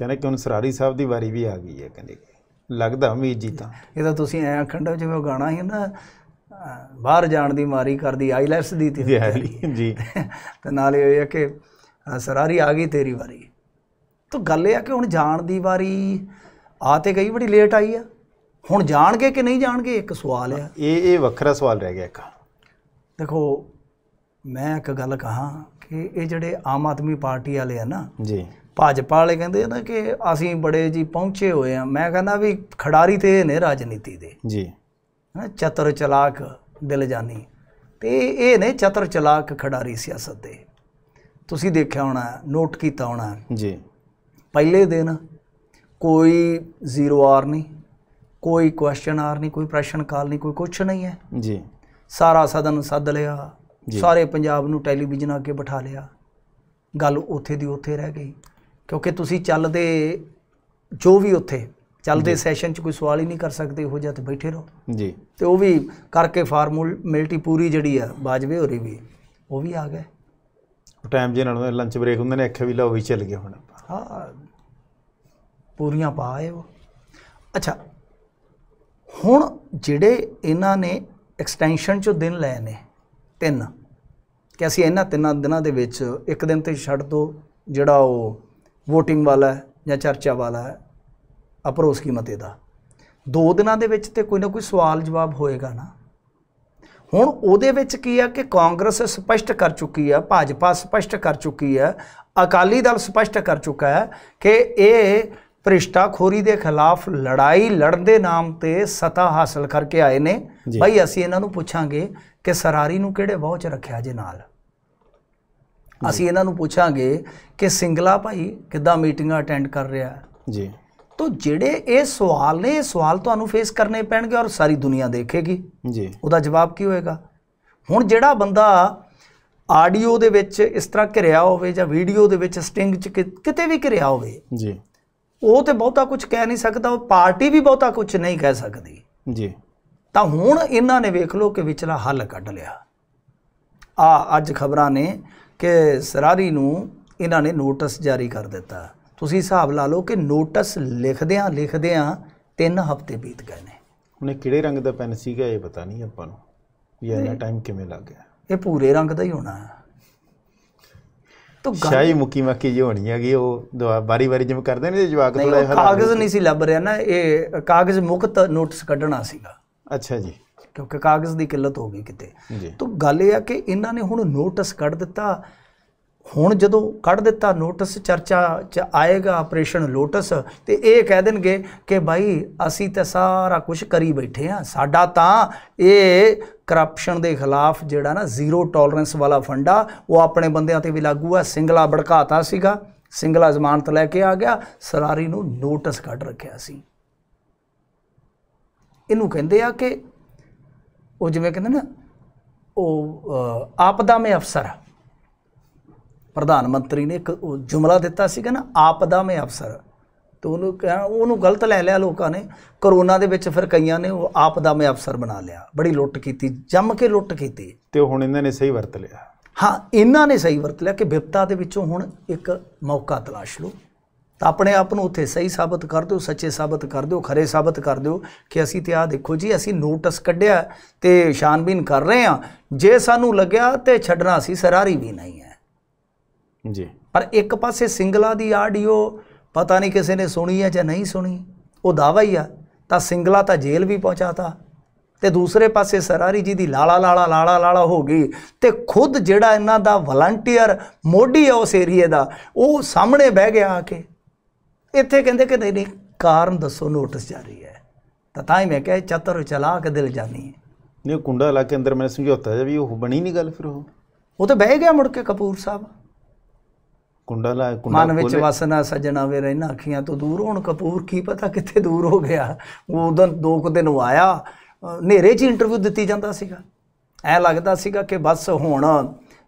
ਕਹਿੰਦੇ ਕਿ ਹੁਣ ਸਰਾਰੀ ਸਾਹਿਬ ਦੀ ਵਾਰੀ ਵੀ ਆ ਗਈ ਹੈ ਕਹਿੰਦੇ ਲੱਗਦਾ ਉਮੀਦ ਜੀ ਤਾਂ ਇਹ ਤਾਂ ਤੁਸੀਂ ਐ ਆਖੰਡਾ ਜਿਵੇਂ ਉਹ ਗਾਣਾ ਹੀ ਨਾ ਬਾਹਰ ਜਾਣ ਦੀ ਮਾਰੀ ਕਰਦੀ ਆਈਲੈਟਸ ਦੀ ਤੇ ਜੀ ਤੇ ਨਾਲੇ ਇਹ ਹੈ ਕਿ ਸਰਾਰੀ ਆ ਗਈ ਤੇਰੀ ਵਾਰੀ ਤਾਂ ਗੱਲ ਇਹ ਆ ਕਿ ਹੁਣ ਜਾਣ ਦੀ ਵਾਰੀ ਆ ਤੇ ਗਈ ਬੜੀ ਲੇਟ ਆਈ ਆ ਹੁਣ ਜਾਣਗੇ ਕਿ ਨਹੀਂ ਜਾਣਗੇ ਇੱਕ ਸਵਾਲ ਆ ਇਹ ਇਹ ਵੱਖਰਾ ਸਵਾਲ ਰਹਿ ਗਿਆ ਇੱਕ ਦੇਖੋ ਮੈਂ ਇੱਕ ਗੱਲ ਕਹਾ ਕਿ ਇਹ ਜਿਹੜੇ ਆਮ ਆਦਮੀ ਪਾਰਟੀ ਵਾਲੇ ਆ ਨਾ ਜੀ ਭਾਜਪਾ ਵਾਲੇ ਕਹਿੰਦੇ ਨਾ ਕਿ ਅਸੀਂ ਬੜੇ ਜੀ ਪਹੁੰਚੇ ਹੋਏ ਆ ਮੈਂ ਕਹਿੰਦਾ ਵੀ ਖਿਡਾਰੀ ਤੇ ਨੇ ਰਾਜਨੀਤੀ ਦੇ ਜੀ ਹੈ ਚਤਰ ਚਲਾਕ ਦਿਲ ਜਾਨੀ ਤੇ ਇਹ ਨੇ ਚਤਰ ਚਲਾਕ ਖਿਡਾਰੀ ਸਿਆਸਤ ਦੇ ਤੁਸੀਂ ਦੇਖਿਆ ਹੋਣਾ ਨੋਟ ਕੀਤਾ ਹੋਣਾ ਜੀ ਪਹਿਲੇ ਦਿਨ ਕੋਈ ਜ਼ੀਰੋ ਆਰ ਨਹੀਂ ਕੋਈ ਕੁਐਸਚਨ ਆਰ ਨਹੀਂ ਕੋਈ ਪ੍ਰਸ਼ਨ ਕਾਲ ਨਹੀਂ ਕੋਈ ਕੁਝ ਨਹੀਂ ਹੈ ਜੀ ਸਾਰਾ ਸਦਨ ਸੱਦ ਲਿਆ ਸਾਰੇ ਪੰਜਾਬ ਨੂੰ ਟੈਲੀਵਿਜ਼ਨ ਅੱਗੇ ਬਿਠਾ ਲਿਆ ਗੱਲ ਉੱਥੇ ਦੀ ਉੱਥੇ ਰਹਿ ਗਈ ਕਿਉਂਕਿ ਤੁਸੀਂ ਚੱਲਦੇ ਜੋ ਵੀ ਉੱਥੇ ਚੱਲਦੇ ਸੈਸ਼ਨ 'ਚ ਕੋਈ ਸਵਾਲ ਹੀ ਨਹੀਂ ਕਰ ਸਕਦੇ ਉਹ ਜਾਂ ਤੇ ਬੈਠੇ ਰਹੋ ਜੀ ਤੇ ਉਹ ਵੀ ਕਰਕੇ ਫਾਰਮੂਲ ਮਿਲਟੀ ਪੂਰੀ ਜਿਹੜੀ ਆ ਬਾਜਵੇ ਹੋਰੀ ਵੀ ਉਹ ਵੀ ਆ ਗਏ ਟਾਈਮ ਜੇ ਨਾਲ ਲੰਚ ਬ੍ਰੇਕ ਹੁੰਦੇ ਨੇ ਅੱਖੇ ਵੀ ਲਾਓ ਵੀ ਚੱਲ ਗਏ ਹੁਣ ਹਾਂ ਪੂਰੀਆਂ ਪਾ ਆਏ ਉਹ ਅੱਛਾ ਹੁਣ ਜਿਹੜੇ ਇਹਨਾਂ ਨੇ ਐਕਸਟੈਂਸ਼ਨ ਚੋਂ ਦਿਨ ਲੈ ਨੇ ਤਿੰਨ ਕਿ ਅਸੀਂ ਇਹਨਾਂ ਤਿੰਨਾਂ ਦਿਨਾਂ ਦੇ ਵਿੱਚ ਇੱਕ ਦਿਨ ਤੇ ਛੱਡ ਦੋ ਜਿਹੜਾ ਉਹ ਵੋਟਿੰਗ ਵਾਲਾ ਹੈ ਜਾਂ ਚਰਚਾ ਵਾਲਾ ਹੈ ਅਪਰੋਸ ਕੀ ਮਤੇ ਦਾ ਦੋ ਦਿਨਾਂ ਦੇ ਵਿੱਚ ਤੇ ਕੋਈ ਨਾ ਕੋਈ ਸਵਾਲ ਜਵਾਬ ਹੋਏਗਾ ਨਾ ਹੁਣ ਉਹਦੇ ਵਿੱਚ ਕੀ ਆ ਕਿ ਕਾਂਗਰਸ ਸਪਸ਼ਟ ਕਰ ਚੁੱਕੀ ਆ ਭਾਜਪਾ ਸਪਸ਼ਟ ਕਰ ਚੁੱਕੀ ਆ ਅਕਾਲੀ ਦਲ ਸਪਸ਼ਟ ਕਰ ਚੁੱਕਾ ਹੈ ਕਿ ਇਹ ਭ੍ਰਿਸ਼ਟਾਖੋਰੀ ਦੇ ਖਿਲਾਫ ਲੜਾਈ ਲੜਨ ਦੇ ਨਾਮ ਤੇ ਸਤਾ ਹਾਸਲ ਕਰਕੇ ਆਏ ਨੇ ਭਾਈ ਅਸੀਂ ਇਹਨਾਂ ਨੂੰ ਪੁੱਛਾਂਗੇ ਕਿ ਸਰਾਰੀ ਨੂੰ ਕਿਹੜੇ ਵਹੁਚ ਰੱਖਿਆ ਜੇ ਨਾਲ ਅਸੀਂ ਇਹਨਾਂ ਨੂੰ ਪੁੱਛਾਂਗੇ ਕਿ ਸਿੰਗਲਾ ਭਾਈ ਕਿੱਦਾਂ ਮੀਟਿੰਗਾਂ ਅਟੈਂਡ ਕਰ ਰਿਹਾ ਹੈ ਜੀ ਤੋ ਜਿਹੜੇ ਇਹ ਸਵਾਲ ਨੇ ਇਹ ਸਵਾਲ ਤੁਹਾਨੂੰ ਫੇਸ ਕਰਨੇ ਪੈਣਗੇ ਔਰ ਸਾਰੀ ਦੁਨੀਆ ਦੇਖੇਗੀ ਜੀ ਉਹਦਾ ਜਵਾਬ ਕੀ ਹੋਏਗਾ ਹੁਣ ਜਿਹੜਾ ਬੰਦਾ ਆਡੀਓ ਦੇ ਵਿੱਚ ਇਸ ਤਰ੍ਹਾਂ ਘਿਰਿਆ ਹੋਵੇ ਜਾਂ ਵੀਡੀਓ ਦੇ ਵਿੱਚ ਸਟਿੰਗ ਚ ਕਿਤੇ ਵੀ ਘਿਰਿਆ ਹੋਵੇ ਜੀ ਉਹ ਤੇ ਬਹੁਤਾ ਕੁਝ ਕਹਿ ਨਹੀਂ ਸਕਦਾ ਉਹ ਪਾਰਟੀ ਵੀ ਬਹੁਤਾ ਕੁਝ ਨਹੀਂ ਕਹਿ ਸਕਦੀ ਜੀ ਤਾਂ ਹੁਣ ਇਹਨਾਂ ਨੇ ਵੇਖ ਲਓ ਕਿ ਵਿਚਲਾ ਹੱਲ ਕੱਢ ਲਿਆ ਆ ਅੱਜ ਖਬਰਾਂ ਨੇ ਕਿ ਸਰਾਰੀ ਨੂੰ ਇਹਨਾਂ ਨੇ ਨੋਟਿਸ ਜਾਰੀ ਕਰ ਦਿੱਤਾ ਤੁਸੀਂ ਹਿਸਾਬ ਲਾ ਲਓ ਕਿ ਨੋਟਿਸ ਲਿਖਦਿਆਂ ਲਿਖਦਿਆਂ 3 ਹਫ਼ਤੇ ਬੀਤ ਗਏ ਨੇ ਉਹਨੇ ਕਿਹੜੇ ਰੰਗ ਦਾ ਪੈਨ ਸੀਗਾ ਇਹ ਪਤਾ ਨਹੀਂ ਆਪਾਂ ਨੂੰ ਵੀ ਇੰਨਾ ਟਾਈਮ ਕਿਵੇਂ ਲੱਗ ਗਿਆ ਇਹ ਪੂਰੇ ਰੰਗ ਦਾ ਹੀ ਹੋਣਾ ਹੈ ਤੋ ਸ਼ਾਹੀ ਮੁਕੀ ਮੱਕੀ ਜੀ ਹੋਣੀ ਹੈਗੀ ਉਹ ਬਾਰੀ ਬਾਰੀ ਜਿਵੇਂ ਕਰਦੇ ਨੇ ਜਵਾਕ ਥੋੜਾ ਕਾਗਜ਼ ਨਹੀਂ ਸੀ ਲੱਭ ਰਿਹਾ ਨਾ ਇਹ ਕਾਗਜ਼ ਮੁਕਤ ਨੋਟਿਸ ਕੱਢਣਾ ਸੀਗਾ ਅੱਛਾ ਜੀ ਕਿਉਂਕਿ ਕਾਗਜ਼ ਦੀ ਕਿੱਲਤ ਹੋ ਗਈ ਕਿਤੇ ਤਾਂ ਗੱਲ ਇਹ ਆ ਕਿ ਇਹਨਾਂ ਨੇ ਹੁਣ ਨੋਟਿਸ ਕੱਢ ਦਿੱਤਾ ਹੁਣ ਜਦੋਂ ਕੱਢ ਦਿੱਤਾ ਨੋਟਿਸ ਚਰਚਾ ਚ ਆਏਗਾ ਆਪਰੇਸ਼ਨ ਲੋਟਸ ਤੇ ਇਹ ਕਹਿ ਦੇਣਗੇ ਕਿ ਭਾਈ ਅਸੀਂ ਤਾਂ ਸਾਰਾ ਕੁਝ ਕਰੀ ਬੈਠੇ ਆ ਸਾਡਾ ਤਾਂ ਇਹ ਕਰਪਸ਼ਨ ਦੇ ਖਿਲਾਫ ਜਿਹੜਾ ਨਾ ਜ਼ੀਰੋ ਟੋਲਰੈਂਸ ਵਾਲਾ ਫੰਡਾ ਉਹ ਆਪਣੇ ਬੰਦਿਆਂ ਤੇ ਵੀ ਲਾਗੂ ਆ ਸਿੰਗਲਾ ਭੜਕਾਤਾ ਸੀਗਾ ਸਿੰਗਲਾ ਜ਼ਮਾਨਤ ਲੈ ਕੇ ਆ ਗਿਆ ਸਰਾਰੀ ਨੂੰ ਨੋਟਿਸ ਕੱਢ ਰੱਖਿਆ ਸੀ ਇਹਨੂੰ ਕਹਿੰਦੇ ਆ ਕਿ ਉਹ ਜਿਵੇਂ ਕਹਿੰਦੇ ਨਾ ਉਹ ਆਪਦਾ ਮੇ ਅਫਸਰ ਪ੍ਰਧਾਨ ਮੰਤਰੀ ਨੇ ਇੱਕ ਜੁਮਲਾ ਦਿੱਤਾ ਸੀਗਾ ਨਾ ਆਪਦਾ ਮੇ ਅਫਸਰ ਤੋ ਉਹਨੂੰ ਕਹਿਣਾ ਉਹਨੂੰ ਗਲਤ ਲੈ ਲਿਆ ਲੋਕਾਂ ਨੇ ਕਰੋਨਾ ਦੇ ਵਿੱਚ ਫਿਰ ਕਈਆਂ ਨੇ ਉਹ ਆਪਦਾ ਮੇ ਅਫਸਰ ਬਣਾ ਲਿਆ ਬੜੀ ਲੁੱਟ ਕੀਤੀ ਜੰਮ ਕੇ ਲੁੱਟ ਕੀਤੀ ਤੇ ਹੁਣ ਇਹਨਾਂ ਨੇ ਸਹੀ ਵਰਤ ਲਿਆ ਹਾਂ ਇਹਨਾਂ ਨੇ ਸਹੀ ਵਰਤ ਲਿਆ ਕਿ ਵਿਪਤਾ ਦੇ ਵਿੱਚੋਂ ਹੁਣ ਇੱਕ ਮੌਕਾ ਤਲਾਸ਼ ਲਓ ਤਾਂ ਆਪਣੇ ਆਪ ਨੂੰ ਉੱਥੇ ਸਹੀ ਸਾਬਤ ਕਰ ਦਿਓ ਸੱਚੇ ਸਾਬਤ ਕਰ ਦਿਓ ਖਰੇ ਸਾਬਤ ਕਰ ਦਿਓ ਕਿ ਅਸੀਂ ਤੇ ਆ ਦੇਖੋ ਜੀ ਅਸੀਂ ਨੋਟਿਸ ਕੱਢਿਆ ਤੇ ਸ਼ਾਨਬੀਨ ਕਰ ਰਹੇ ਆ ਜੇ ਸਾਨੂੰ ਲੱਗਿਆ ਤੇ ਛੱਡਣਾ ਸੀ ਸਰਾਰੀ ਵੀ ਨਹੀਂ ਹੈ ਜੀ ਪਰ ਇੱਕ ਪਾਸੇ ਸਿੰਗਲਾ ਦੀ ਆਡੀਓ ਪਤਾ ਨਹੀਂ ਕਿਸੇ ਨੇ ਸੁਣੀ ਹੈ ਜਾਂ ਨਹੀਂ ਸੁਣੀ ਉਹ ਦਾਵਾ ਹੀ ਆ ਤਾਂ ਸਿੰਗਲਾ ਤਾਂ ਜੇਲ੍ਹ ਵੀ ਪਹੁੰਚਾਤਾ ਤੇ ਦੂਸਰੇ ਪਾਸੇ ਸਰਾਰੀ ਜੀ ਦੀ ਲਾਲਾ ਲਾਲਾ ਲਾਲਾ ਲਾਲਾ ਹੋ ਗਈ ਤੇ ਖੁਦ ਜਿਹੜਾ ਇਹਨਾਂ ਦਾ ਵਲੰਟੀਅਰ ਮੋਢੀ ਉਸ ਏਰੀਏ ਦਾ ਉਹ ਸਾਹਮਣੇ ਬਹਿ ਗਿਆ ਆ ਕੇ ਇੱਥੇ ਕਹਿੰਦੇ ਕਿ ਨਹੀਂ ਨਹੀਂ ਕਾਰਨ ਦੱਸੋ ਨੋਟਿਸ ਜਾਰੀ ਹੈ ਤਾਂ ਤਾਂ ਹੀ ਮੈਂ ਕਹੇ ਚਤਰ ਚਲਾ ਕੇ ਦਿਲ ਜਾਨੀ ਹੈ ਨਹੀਂ ਕੁੰਡਾ ਲਾ ਕੇ ਅੰਦਰ ਮੈਂ ਸਮਝੌਤਾ ਜੀ ਉਹ ਬਣੀ ਨਹੀਂ ਗੱਲ ਫਿਰ ਉਹ ਉਹ ਤਾਂ ਬਹਿ ਗਿਆ ਮੁੜ ਕੇ ਕਪੂਰ ਸਾਹਿਬ ਕੁੰਡਾ ਲਾ ਕੁੰਡਾ ਮਨ ਵਿੱਚ ਵਸਨਾ ਸਜਣਾ ਵੇ ਰਹਿਣਾ ਅੱਖੀਆਂ ਤੋਂ ਦੂਰ ਹੋਣ ਕਪੂਰ ਕੀ ਪਤਾ ਕਿੱਥੇ ਦੂਰ ਹੋ ਗਿਆ ਉਹ ਉਦੋਂ ਦੋ ਕੁ ਦਿਨ ਆਇਆ ਹਨੇਰੇ 'ਚ ਇੰਟਰਵਿਊ ਦਿੱਤੀ ਜਾਂਦਾ ਸੀਗਾ ਐ ਲੱਗਦਾ ਸੀਗਾ ਕਿ ਬਸ ਹੁਣ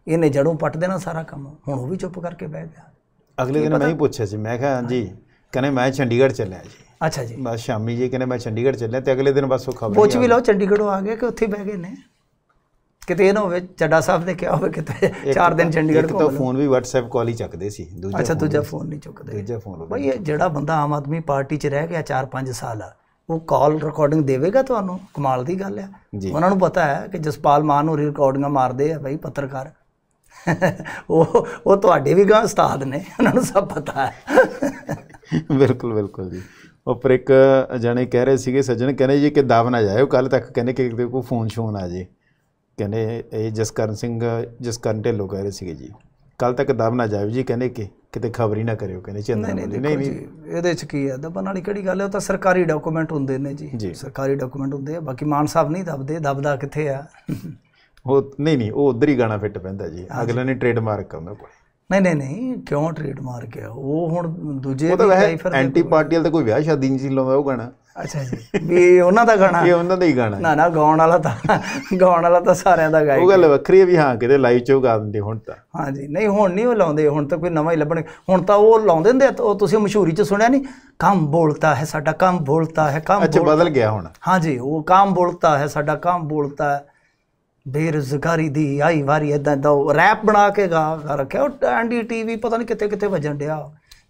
ਇਹਨੇ ਜੜੋਂ ਪੱਟ ਦੇਣਾ ਸਾਰਾ ਕੰਮ ਹੁਣ ਉਹ ਵੀ ਚੁੱਪ ਕਰਕੇ ਬਹਿ ਗਿਆ ਅਗਲੇ ਦਿਨ ਮੈਂ ਹੀ ਪੁੱਛਿਆ ਸੀ ਮੈਂ ਕਿਹਾ ਹਾਂਜੀ ਕਹਿੰਦੇ ਮੈਂ ਚੰਡੀਗੜ੍ਹ ਚੱਲਿਆ ਜੀ ਅੱਛਾ ਜੀ ਬਸ ਸ਼ਾਮੀ ਜੀ ਕਹਿੰਦੇ ਮੈਂ ਚੰਡੀਗੜ੍ਹ ਚੱਲਿਆ ਤੇ ਅਗਲੇ ਦਿਨ ਬਸ ਉਹ ਖਬਰ ਪੁੱਛ ਵੀ ਲਓ ਚੰਡੀਗੜ੍ਹੋਂ ਆ ਗਏ ਕਿ ਉੱਥੇ ਬਹਿ ਗਏ ਨੇ ਕਿਤੇ ਇਹ ਹੋਵੇ ਚੱਡਾ ਸਾਹਿਬ ਨੇ ਕਿਹਾ ਹੋਵੇ ਕਿਤੇ 4 ਦਿਨ ਚੰਡੀਗੜ੍ਹ ਤੋਂ ਫੋਨ ਵੀ WhatsApp ਕਾਲ ਹੀ ਚੱਕਦੇ ਸੀ ਦੂਜਾ ਅੱਛਾ ਦੂਜਾ ਫੋਨ ਨਹੀਂ ਚੁੱਕਦੇ ਦੂਜਾ ਫੋਨ ਬਈ ਇਹ ਜਿਹੜਾ ਬੰਦਾ ਆਮ ਆਦਮੀ ਪਾਰਟੀ 'ਚ ਰਹਿ ਗਿਆ 4-5 ਸਾਲ ਉਹ ਕਾਲ ਰਿਕਾਰਡਿੰਗ ਦੇਵੇਗਾ ਤੁਹਾਨੂੰ ਕਮਾਲ ਦੀ ਗੱਲ ਹੈ ਉਹਨਾਂ ਨੂੰ ਪਤਾ ਹੈ ਕਿ ਜਸਪਾਲ ਮਾਨ ਨੂੰ ਰਿਕਾਰਡਿੰਗਾਂ ਮਾਰਦੇ ਆ ਬਈ ਪੱਤਰਕਾਰ ਉਹ ਉਹ ਤੁਹਾਡੇ ਵੀ ਗਾਂ ਉਸਤਾਦ ਨੇ ਉਹਨਾਂ ਨੂੰ ਸਭ ਪਤਾ ਹੈ ਬਿਲਕੁਲ ਬਿਲਕੁਲ ਜੀ ਉਪਰ ਇੱਕ ਜਣੇ ਕਹਿ ਰਹੇ ਸੀਗੇ ਸੱਜਣ ਕਹਿੰਦੇ ਜੀ ਕਿ ਦਾਵ ਨਾ ਜਾਇਓ ਕੱਲ ਤੱਕ ਕਹਿੰਦੇ ਕਿ ਕੋਈ ਫੋਨ ਸ਼ੋਨ ਆ ਜੇ ਕਹਿੰਦੇ ਇਹ ਜਸਕਰਨ ਸਿੰਘ ਜਸਕਰਨ ਢਿੱਲੋਂ ਕਹਿ ਰਹੇ ਸੀਗੇ ਜੀ ਕੱਲ ਤੱਕ ਦਬ ਨਾ ਜਾਇਓ ਜੀ ਕਹਿੰਦੇ ਕਿ ਕਿਤੇ ਖਬਰ ਹੀ ਨਾ ਕਰਿਓ ਕਹਿੰਦੇ ਚੰਦਨ ਨਹੀਂ ਨਹੀਂ ਇਹਦੇ ਚ ਕੀ ਹੈ ਦਬਨ ਵਾਲੀ ਕਿਹੜੀ ਗੱਲ ਹੈ ਉਹ ਤਾਂ ਸਰਕਾਰੀ ਡਾਕੂਮੈਂਟ ਹੁੰਦੇ ਨੇ ਜੀ ਸਰਕਾਰੀ ਡਾਕੂਮੈਂਟ ਹੁੰਦੇ ਆ ਬਾਕੀ ਮਾਨ ਸਾਹਿਬ ਨਹੀਂ ਦੱਬਦੇ ਦੱਬਦਾ ਕਿੱਥੇ ਆ ਉਹ ਨਹੀਂ ਨਹੀਂ ਉਹ ਉਧਰ ਹੀ ਗਾਣਾ ਫਿੱਟ ਪੈਂਦਾ ਜੀ ਅਗਲੇ ਨੇ ਟ੍ਰੇਡਮਾਰਕ ਕਰਨਾ ਕੋਈ ਨਹੀਂ ਨਹੀਂ ਨਹੀਂ ਕਿਉਂ ਟ੍ਰੇਡ ਮਾਰਕ ਹੈ ਉਹ ਹੁਣ ਦੂਜੇ ਦੀ ਫਿਰ ਐਂਟੀ ਪਾਰਟੀ ਵਾਲਾ ਤਾਂ ਕੋਈ ਵਿਆਹ ਸ਼ਾਦੀ ਨਹੀਂ ਸੀ ਲਾਉਂਦਾ ਉਹ ਗਾਣਾ ਅੱਛਾ ਜੀ ਵੀ ਉਹਨਾਂ ਦਾ ਗਾਣਾ ਇਹ ਉਹਨਾਂ ਦਾ ਹੀ ਗਾਣਾ ਨਾ ਨਾ ਗਾਉਣ ਵਾਲਾ ਤਾਂ ਗਾਉਣ ਵਾਲਾ ਤਾਂ ਸਾਰਿਆਂ ਦਾ ਗਾਇਕ ਉਹ ਗੱਲ ਵੱਖਰੀ ਹੈ ਵੀ ਹਾਂ ਕਿਤੇ ਲਾਈਵ ਚ ਗਾ ਦਿੰਦੇ ਹੁਣ ਤਾਂ ਹਾਂ ਜੀ ਨਹੀਂ ਹੁਣ ਨਹੀਂ ਉਹ ਲਾਉਂਦੇ ਹੁਣ ਤਾਂ ਕੋਈ ਨਵਾਂ ਹੀ ਲੱਭਣ ਹੁਣ ਤਾਂ ਉਹ ਲਾਉਂਦੇ ਹੁੰਦੇ ਉਹ ਤੁਸੀਂ ਮਸ਼ਹੂਰੀ ਚ ਸੁਣਿਆ ਨਹੀਂ ਕੰਮ ਬੋਲਤਾ ਹੈ ਸਾਡਾ ਕੰਮ ਬੋਲਤਾ ਹੈ ਕੰਮ ਅੱਛਾ ਬਦਲ ਗਿਆ ਹੁਣ ਹਾਂ ਜੀ ਉਹ ਕੰਮ ਬੋਲਤਾ ਹੈ ਸਾਡਾ ਕੰਮ ਬੋਲਤਾ ਹੈ ਬੇਰੁਜ਼ਗਾਰੀ ਦੀ ਆਈ ਵਾਰੀ ਇਦਾਂ ਦਾ ਰੈਪ ਬਣਾ ਕੇ ਗਾ ਰੱਖਿਆ ਉਹ ਐਂਡੀ ਟੀਵੀ ਪਤਾ ਨਹੀਂ ਕਿੱਥੇ ਕਿੱਥੇ ਵਜਣ ਡਿਆ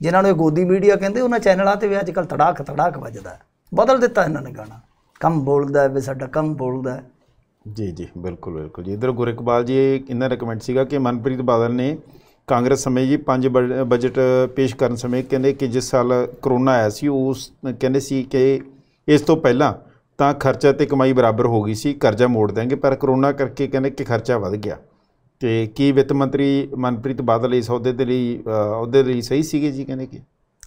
ਜਿਨ੍ਹਾਂ ਨੂੰ ਗੋਦੀ ਮੀਡੀਆ ਕਹਿੰਦੇ ਉਹਨਾਂ ਚੈਨਲਾਂ ਤੇ ਵੀ ਅੱਜ ਕੱਲ ਤੜਾਕ ਤੜਾਕ ਵੱਜਦਾ ਬਦਲ ਦਿੱਤਾ ਇਹਨਾਂ ਨੇ ਗਾਣਾ ਕੰਮ ਬੋਲਦਾ ਵੀ ਸਾਡਾ ਕੰਮ ਬੋਲਦਾ ਜੀ ਜੀ ਬਿਲਕੁਲ ਬਿਲਕੁਲ ਜੀ ਇਧਰ ਗੁਰਿਕਬਾਲ ਜੀ ਇਹਨਾਂ ਰეკਮੈਂਡ ਸੀਗਾ ਕਿ ਮਨਪ੍ਰੀਤ ਬਾਦਲ ਨੇ ਕਾਂਗਰਸ ਸਮੇਂ ਜੀ ਪੰਜ ਬਜਟ ਪੇਸ਼ ਕਰਨ ਸਮੇਂ ਕਹਿੰਦੇ ਕਿ ਜਿਸ ਸਾਲ ਕਰੋਨਾ ਆਇਆ ਸੀ ਉਸ ਕਹਿੰਦੇ ਸੀ ਕਿ ਇਸ ਤੋਂ ਪਹਿਲਾਂ ਤਾਂ ਖਰਚਾ ਤੇ ਕਮਾਈ ਬਰਾਬਰ ਹੋ ਗਈ ਸੀ ਕਰਜ਼ਾ ਮੋੜ ਦੇਾਂਗੇ ਪਰ ਕਰੋਨਾ ਕਰਕੇ ਕਹਿੰਦੇ ਕਿ ਖਰਚਾ ਵੱਧ ਗਿਆ ਤੇ ਕੀ ਵਿੱਤ ਮੰਤਰੀ ਮਨਪ੍ਰੀਤ ਬਾਦਲ ਇਸ ਅਹੁਦੇ ਦੇ ਲਈ ਅਹੁਦੇ ਲਈ ਸਹੀ ਸੀਗੇ ਜੀ ਕਹਿੰਦੇ ਕਿ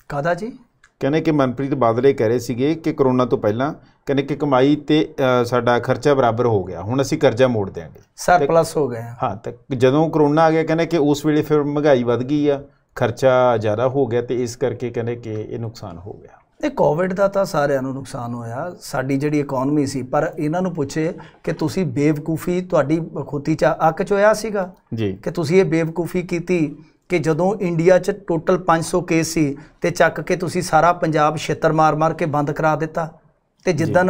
ਕਾਦਾ ਜੀ ਕਹਿੰਦੇ ਕਿ ਮਨਪ੍ਰੀਤ ਬਾਦਲੇ ਕਹਿ ਰਹੇ ਸੀਗੇ ਕਿ ਕਰੋਨਾ ਤੋਂ ਪਹਿਲਾਂ ਕਹਿੰਦੇ ਕਿ ਕਮਾਈ ਤੇ ਸਾਡਾ ਖਰਚਾ ਬਰਾਬਰ ਹੋ ਗਿਆ ਹੁਣ ਅਸੀਂ ਕਰਜ਼ਾ ਮੋੜ ਦੇਾਂਗੇ ਸਰਪਲਸ ਹੋ ਗਿਆ ਹਾਂ ਤੇ ਜਦੋਂ ਕਰੋਨਾ ਆ ਗਿਆ ਕਹਿੰਦੇ ਕਿ ਉਸ ਵੇਲੇ ਫਿਰ ਮਹਿੰਗਾਈ ਵੱਧ ਗਈ ਆ ਖਰਚਾ ਜ਼ਿਆਦਾ ਹੋ ਗਿਆ ਤੇ ਇਸ ਕਰਕੇ ਕਹਿੰਦੇ ਕਿ ਇਹ ਨੁਕਸਾਨ ਹੋ ਗਿਆ ਇਹ ਕੋਵਿਡ ਦਾ ਤਾਂ ਸਾਰਿਆਂ ਨੂੰ ਨੁਕਸਾਨ ਹੋਇਆ ਸਾਡੀ ਜਿਹੜੀ ਇਕਨੋਮੀ ਸੀ ਪਰ ਇਹਨਾਂ ਨੂੰ ਪੁੱਛੇ ਕਿ ਤੁਸੀਂ ਬੇਵਕੂਫੀ ਤੁਹਾਡੀ ਖੋਤੀ ਚ ਅੱਕ ਚ ਹੋਇਆ ਸੀਗਾ ਜੀ ਕਿ ਤੁਸੀਂ ਇਹ ਬੇਵਕੂਫੀ ਕੀਤੀ ਕਿ ਜਦੋਂ ਇੰਡੀਆ 'ਚ ਟੋਟਲ 500 ਕੇਸ ਸੀ ਤੇ ਚੱਕ ਕੇ ਤੁਸੀਂ ਸਾਰਾ ਪੰਜਾਬ ਛੇਤਰ ਮਾਰ-ਮਾਰ ਕੇ ਬੰਦ ਕਰਾ ਦਿੱਤਾ ਤੇ ਜਿੱਦਨ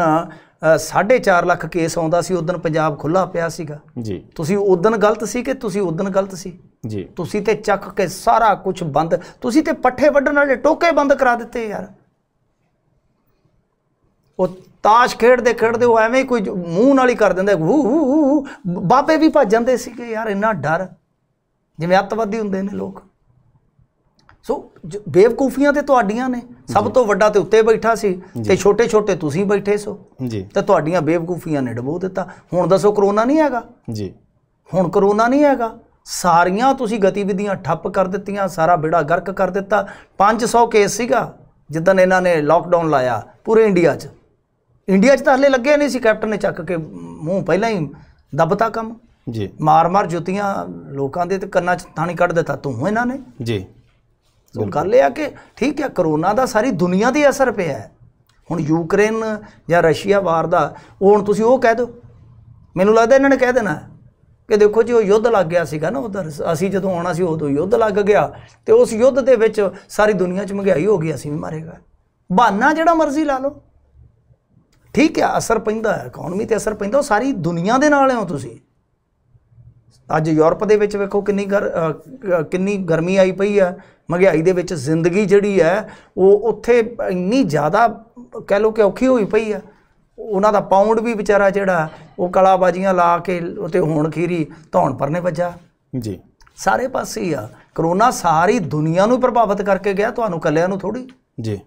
4.5 ਲੱਖ ਕੇਸ ਆਉਂਦਾ ਸੀ ਉਦੋਂ ਪੰਜਾਬ ਖੁੱਲਾ ਪਿਆ ਸੀਗਾ ਜੀ ਤੁਸੀਂ ਉਦੋਂ ਗਲਤ ਸੀ ਕਿ ਤੁਸੀਂ ਉਦੋਂ ਗਲਤ ਸੀ ਜੀ ਤੁਸੀਂ ਤੇ ਚੱਕ ਕੇ ਸਾਰਾ ਕੁਝ ਬੰਦ ਤੁਸੀਂ ਤੇ ਪੱਠੇ ਵੱਢਣ ਵਾਲੇ ਟੋਕੇ ਬੰਦ ਕਰਾ ਦਿੱਤੇ ਯਾਰ ਉਹ ਤਾਸ਼ ਖੇਡਦੇ ਖੇਡਦੇ ਉਹ ਐਵੇਂ ਕੋਈ ਮੂੰਹ ਨਾਲ ਹੀ ਕਰ ਦਿੰਦਾ ਹੂ ਹੂ ਬਾਬੇ ਵੀ ਭੱਜ ਜਾਂਦੇ ਸੀ ਕਿ ਯਾਰ ਇੰਨਾ ਡਰ ਜਿਵੇਂ ਅੱਤਵਾਦੀ ਹੁੰਦੇ ਨੇ ਲੋਕ ਸੋ ਬੇਵਕੂਫੀਆਂ ਤੇ ਤੁਹਾਡੀਆਂ ਨੇ ਸਭ ਤੋਂ ਵੱਡਾ ਤੇ ਉੱਤੇ ਬੈਠਾ ਸੀ ਤੇ ਛੋਟੇ ਛੋਟੇ ਤੁਸੀਂ ਬੈਠੇ ਸੋ ਜੀ ਤੇ ਤੁਹਾਡੀਆਂ ਬੇਵਕੂਫੀਆਂ ਨੇ ਡਬੋ ਦਿੱਤਾ ਹੁਣ ਦੱਸੋ ਕਰੋਨਾ ਨਹੀਂ ਹੈਗਾ ਜੀ ਹੁਣ ਕਰੋਨਾ ਨਹੀਂ ਹੈਗਾ ਸਾਰੀਆਂ ਤੁਸੀਂ ਗਤੀਵਿਧੀਆਂ ਠੱਪ ਕਰ ਦਿੱਤੀਆਂ ਸਾਰਾ ਬਿੜਾ ਗਰਕ ਕਰ ਦਿੱਤਾ 500 ਕੇਸ ਸੀਗਾ ਜਿੱਦਾਂ ਇਹਨਾਂ ਨੇ ਲਾਕਡਾਊਨ ਲਾਇਆ ਪੂਰੇ ਇੰਡੀਆ 'ਚ ਇੰਡੀਆ 'ਚ ਤਾਂ ਹਲੇ ਲੱਗਿਆ ਨਹੀਂ ਸੀ ਕੈਪਟਨ ਨੇ ਚੱਕ ਕੇ ਮੂੰਹ ਪਹਿਲਾਂ ਹੀ ਦੱਬਤਾ ਕੰਮ ਜੀ ਮਾਰ-ਮਾਰ ਜੁੱਤੀਆਂ ਲੋਕਾਂ ਦੇ ਤੇ ਕੰਨਾਂ 'ਚ ਥਾਣੀ ਕੱਢ ਦਿੱਤਾ ਤੂੰ ਇਹਨਾਂ ਨੇ ਜੀ ਉਹ ਕਰ ਲਿਆ ਕਿ ਠੀਕ ਹੈ ਕਰੋਨਾ ਦਾ ਸਾਰੀ ਦੁਨੀਆ ਤੇ ਅਸਰ ਪਿਆ ਹੈ ਹੁਣ ਯੂਕਰੇਨ ਜਾਂ ਰਸ਼ੀਆ ਵਾਰ ਦਾ ਉਹ ਹੁਣ ਤੁਸੀਂ ਉਹ ਕਹਿ ਦਿਓ ਮੈਨੂੰ ਲੱਗਦਾ ਇਹਨਾਂ ਨੇ ਕਹਿ ਦੇਣਾ ਕਿ ਦੇਖੋ ਜੀ ਉਹ ਯੁੱਧ ਲੱਗ ਗਿਆ ਸੀਗਾ ਨਾ ਉਧਰ ਅਸੀਂ ਜਦੋਂ ਆਉਣਾ ਸੀ ਉਦੋਂ ਯੁੱਧ ਲੱਗ ਗਿਆ ਤੇ ਉਸ ਯੁੱਧ ਦੇ ਵਿੱਚ ਸਾਰੀ ਦੁਨੀਆ 'ਚ ਮਹਿੰਗਾਈ ਹੋ ਗਈ ਅਸੀਂ ਵੀ ਮਾਰੇਗਾ ਬਹਾਨਾ ਜਿਹੜਾ ਮਰਜ਼ੀ ਲਾ ਲਓ ਠੀਕ ਹੈ ਅਸਰ ਪੈਂਦਾ ਹੈ ਇਕਨੋਮੀ ਤੇ ਅਸਰ ਪੈਂਦਾ ਉਹ ਸਾਰੀ ਦੁਨੀਆ ਦੇ ਨਾਲ ਹੋ ਤੁਸੀਂ ਅੱਜ ਯੂਰਪ ਦੇ ਵਿੱਚ ਵੇਖੋ ਕਿੰਨੀ ਕਿੰਨੀ ਗਰਮੀ ਆਈ ਪਈ ਆ ਮਹਿੰਗਾਈ ਦੇ ਵਿੱਚ ਜ਼ਿੰਦਗੀ ਜਿਹੜੀ ਹੈ ਉਹ ਉੱਥੇ ਇੰਨੀ ਜ਼ਿਆਦਾ ਕਹਿ ਲੋ ਕਿ ਔਖੀ ਹੋਈ ਪਈ ਆ ਉਹਨਾਂ ਦਾ ਪਾਉਂਡ ਵੀ ਵਿਚਾਰਾ ਜਿਹੜਾ ਉਹ ਕਲਾਬਾਜ਼ੀਆਂ ਲਾ ਕੇ ਉਤੇ ਹੋਣ ਖੀਰੀ ਧੌਣ ਪਰਨੇ ਵੱਜਾ ਜੀ ਸਾਰੇ ਪਾਸੇ ਆ ਕਰੋਨਾ ਸਾਰੀ ਦੁਨੀਆ ਨੂੰ ਪ੍ਰਭਾਵਿਤ ਕਰਕੇ ਗਿਆ ਤੁਹਾਨੂੰ ਕੱਲਿਆਂ ਨੂੰ ਥੋੜੀ ਜੀ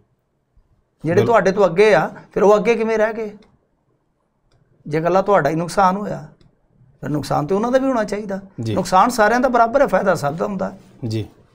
ਜਿਹੜੇ ਤੁਹਾਡੇ ਤੋਂ ਅੱਗੇ ਆ ਫਿਰ ਉਹ ਅੱਗੇ ਕਿਵੇਂ ਰਹਿ ਗਏ ਜੇ ਗੱਲਾਂ ਤੁਹਾਡਾ ਹੀ ਨੁਕਸਾਨ ਹੋਇਆ ਫਿਰ ਨੁਕਸਾਨ ਤੇ ਉਹਨਾਂ ਦਾ ਵੀ ਹੋਣਾ ਚਾਹੀਦਾ ਨੁਕਸਾਨ ਸਾਰਿਆਂ ਦਾ ਬਰਾਬਰ ਹੈ ਫਾਇਦਾ ਸਭ ਦਾ ਹੁੰਦਾ ਜੀ